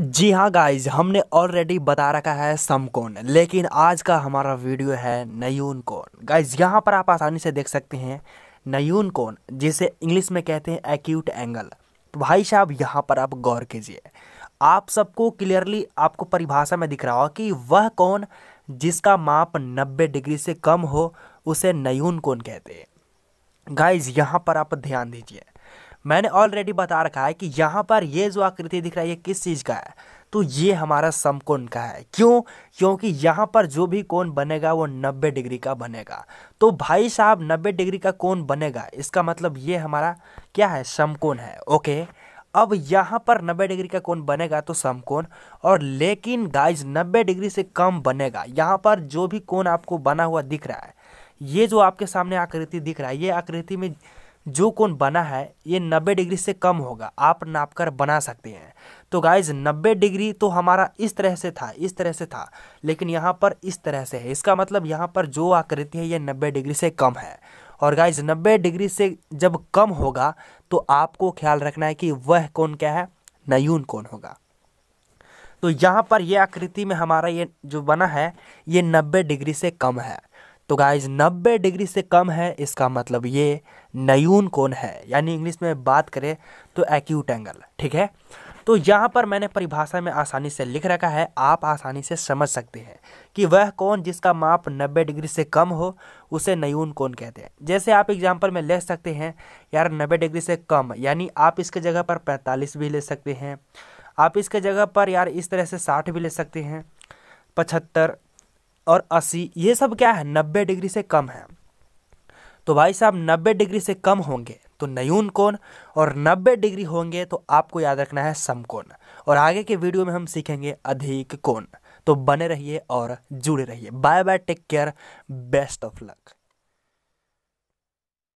जी हाँ गाइज हमने ऑलरेडी बता रखा है समकोन लेकिन आज का हमारा वीडियो है नयून कोन गाइज यहाँ पर आप आसानी से देख सकते हैं नयून कोन जिसे इंग्लिश में कहते हैं एक्यूट एंगल तो भाई साहब यहाँ पर आप गौर कीजिए आप सबको क्लियरली आपको परिभाषा में दिख रहा हो कि वह कोन जिसका माप 90 डिग्री से कम हो उसे नयून कोन कहते हैं गाइज यहाँ पर आप ध्यान दीजिए मैंने ऑलरेडी बता रखा है कि यहाँ पर ये जो आकृति दिख रहा है ये किस चीज़ का है तो ये हमारा समकोण का है क्यों क्योंकि यहाँ पर जो भी कोण बनेगा वो 90 डिग्री का बनेगा तो भाई साहब 90 डिग्री का कोण बनेगा इसका मतलब ये हमारा क्या है समकोण है ओके अब यहाँ पर 90 डिग्री का कोण बनेगा तो समकोण और लेकिन गाइज 90 डिग्री से कम बनेगा यहाँ पर जो भी कोण आपको बना हुआ दिख रहा है ये जो आपके सामने आकृति दिख रहा है ये आकृति में जो कोण बना है ये 90 डिग्री से कम होगा आप नाप कर बना सकते हैं तो गाइज 90 डिग्री तो हमारा इस तरह से था इस तरह से था लेकिन यहाँ पर इस तरह से है इसका मतलब यहाँ पर जो आकृति है ये 90 डिग्री से कम है और गाइज 90 डिग्री से जब कम होगा तो आपको ख्याल रखना है कि वह कौन क्या है नयून कौन होगा तो यहाँ पर यह आकृति में हमारा ये जो बना है ये नब्बे डिग्री से कम है तो गाइज 90 डिग्री से कम है इसका मतलब ये नयून कोण है यानी इंग्लिश में बात करें तो एक्यूट एंगल ठीक है तो यहाँ पर मैंने परिभाषा में आसानी से लिख रखा है आप आसानी से समझ सकते हैं कि वह कोण जिसका माप 90 डिग्री से कम हो उसे नयून कोण कहते हैं जैसे आप एग्जाम्पल में ले सकते हैं यार 90 डिग्री से कम यानी आप इसके जगह पर 45 भी ले सकते हैं आप इसके जगह पर यार इस तरह से 60 भी ले सकते हैं पचहत्तर और अस्सी ये सब क्या है नब्बे डिग्री से कम है तो भाई साहब नब्बे डिग्री से कम होंगे तो नयून कोण और नब्बे डिग्री होंगे तो आपको याद रखना है समकोण और आगे के वीडियो में हम सीखेंगे अधिक कोण तो बने रहिए और जुड़े रहिए bye bye take care best of luck